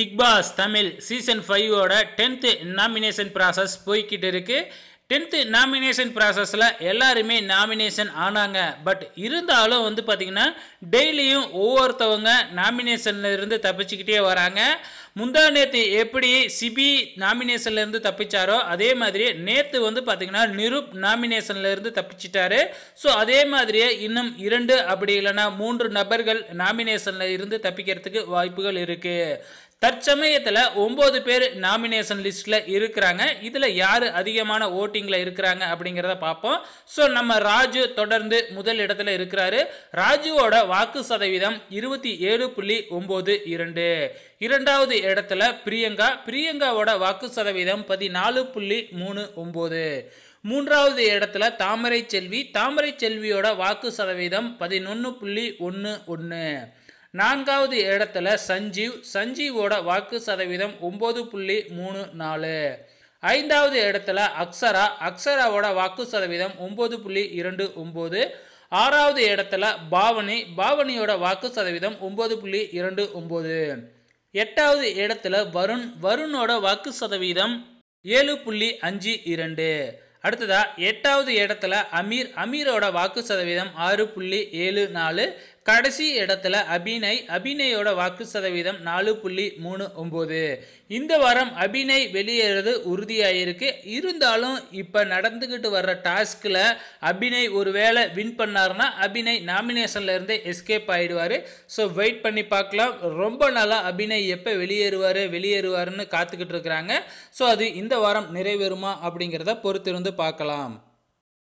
big Boss Tamil season ஃபைவோட tenth nomination process போய்கிட்டு இருக்குது டென்த்து நாமினேஷன் ப்ராசஸில் எல்லாருமே நாமினேஷன் ஆனாங்க பட் இருந்தாலும் வந்து பார்த்திங்கன்னா டெய்லியும் ஒவ்வொருத்தவங்க நாமினேஷன்லேருந்து தப்பிச்சுக்கிட்டே வராங்க முந்தா நேற்று எப்படி சிபி நாமினேஷன்லேருந்து தப்பிச்சாரோ அதே மாதிரி நேற்று வந்து பார்த்திங்கன்னா நிருப் நாமினேஷன்லேருந்து தப்பிச்சிட்டாரு ஸோ அதே மாதிரியே இன்னும் இரண்டு அப்படி இல்லைன்னா மூன்று நபர்கள் நாமினேஷனில் இருந்து தப்பிக்கிறதுக்கு வாய்ப்புகள் இருக்குது தற்சமயத்தில் ஒம்பது பேர் நாமினேஷன் லிஸ்ட்டில் இருக்கிறாங்க இதில் யார் அதிகமான ஓட்டிங்கில் இருக்கிறாங்க அப்படிங்கிறத பார்ப்போம் ஸோ நம்ம ராஜு தொடர்ந்து முதல் இடத்துல இருக்கிறாரு ராஜுவோட வாக்கு சதவீதம் இருபத்தி ஏழு புள்ளி ஒம்பது இரண்டு இரண்டாவது இடத்துல பிரியங்கா பிரியங்காவோட வாக்கு சதவீதம் பதினாலு புள்ளி மூணு ஒம்பது மூன்றாவது இடத்துல தாமரை செல்வி தாமரை செல்வியோட வாக்கு சதவீதம் பதினொன்று புள்ளி ஒன்று ஒன்று நான்காவது இடத்துல சஞ்சீவ் சஞ்சீவோட வாக்கு சதவீதம் ஒம்பது புள்ளி மூணு நாலு ஐந்தாவது இடத்துல அக்ஸரா அக்ஸராவோட வாக்கு சதவீதம் ஒம்பது புள்ளி இரண்டு ஒம்பது ஆறாவது இடத்துல பாவனி பாவனியோட வாக்கு சதவீதம் ஒம்பது புள்ளி இரண்டு ஒம்பது எட்டாவது இடத்துல வருண் வருணோட வாக்கு சதவீதம் ஏழு புள்ளி அஞ்சு இரண்டு அடுத்ததாக எட்டாவது இடத்துல அமீர் அமீரோட வாக்கு சதவீதம் ஆறு புள்ளி ஏழு நாலு கடைசி இடத்துல அபிநய் அபிநயோட வாக்கு சதவீதம் நாலு புள்ளி மூணு ஒம்பது இந்த வாரம் அபிநய் வெளியேறது உறுதியாயிருக்கு இருந்தாலும் இப்போ நடந்துக்கிட்டு வர்ற டாஸ்கில் அபிநய் ஒரு வேளை வின் பண்ணார்னா அபிநய் நாமினேஷன்ல இருந்து எஸ்கேப் ஆகிடுவார் ஸோ வெயிட் பண்ணி பார்க்கலாம் ரொம்ப நாளாக அபிநய் எப்போ வெளியேறுவார் வெளியேறுவார்னு காத்துக்கிட்டு இருக்கிறாங்க ஸோ அது இந்த வாரம் நிறைவேறுமா அப்படிங்கிறத பொறுத்திருந்து பார்க்கலாம்